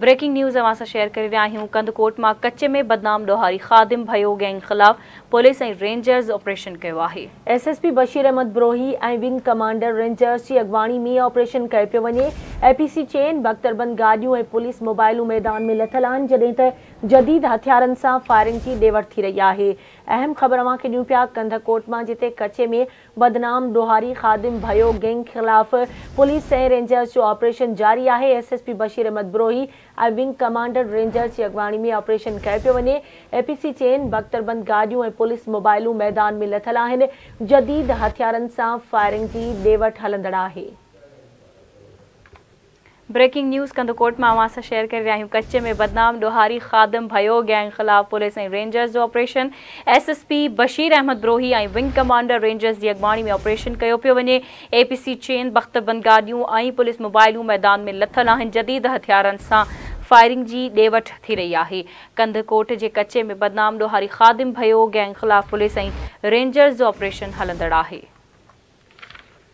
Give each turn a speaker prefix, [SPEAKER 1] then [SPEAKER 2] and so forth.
[SPEAKER 1] breaking news असां सां share करे रहिया आहियूं कंधकोट मां कच्चे में बदनाम ॾोहारी खादिम भयो गैंग ख़िलाफ़ पुलिस ऐं रेंजर्स ऑपरेशन कयो आहे
[SPEAKER 2] S S P Bashir Ahmed Brohi ऐं विंग कमांडर रेंजर्स जी अॻवाणी में ऑपरेशन कयो पियो वञे एपीसी चेन बख्तरबंद गाड़ियों ए पुलिस मोबाइलों मैदान में लथल आन जॾहिं त जदीद हथियारन से फायरिंग की ॾेवड़ थी रही है अहम ख़बर अव्हां खे ॾियूं कंधकोट में जिते कच्छे में बदनाम डोहारी ख़ादिम भयो गैंग ख़िलाफ़ पुलिस ए रेंजर्स जो ऑपरेशन जारी एस एसएसपी बशीर अहमद ब्रोही ऐं विंग कमांडर रेंजर्स की अगवाणी में ऑपरेशन कयो पे वञे एपीसी चेन बख्तरबंद गाड़ियों ए पुलिस मोबाइलों मैदान में लथल आन जदीद हथियारन सां फायरिंग की
[SPEAKER 1] ॾे हलंदड़ ब्रेकिंग न्यूज़ कंदकोट માં આવાસા શેર કરી રહ્યો કચ્ચે મે બદનામ દોહારી ખાદમ ભયો ગેંગ खिलाफ પોલીસ અને રેન્જર્સ નો ઓપરેશન एसएसपी બશીર અહેમદ બરોહી અને વિંગ કમાન્ડર રેન્જર્સ ની આગમણી મે ઓપરેશન કયો પ્યો વને એપીસી ચેન બખત બંધ ગાડીઓ અને પોલીસ મોબાઈલો મેદાન મે લથલ આન જદીદ હથિયારન સા ફાયરિંગ જી દેવઠ થે રહીયા હે કંદકોટ જે કચ્ચે મે બદનામ દોહારી ખાદમ ભયો ગેંગ खिलाफ પોલીસ અને રેન્જર્સ ઓપરેશન હલંદડા હે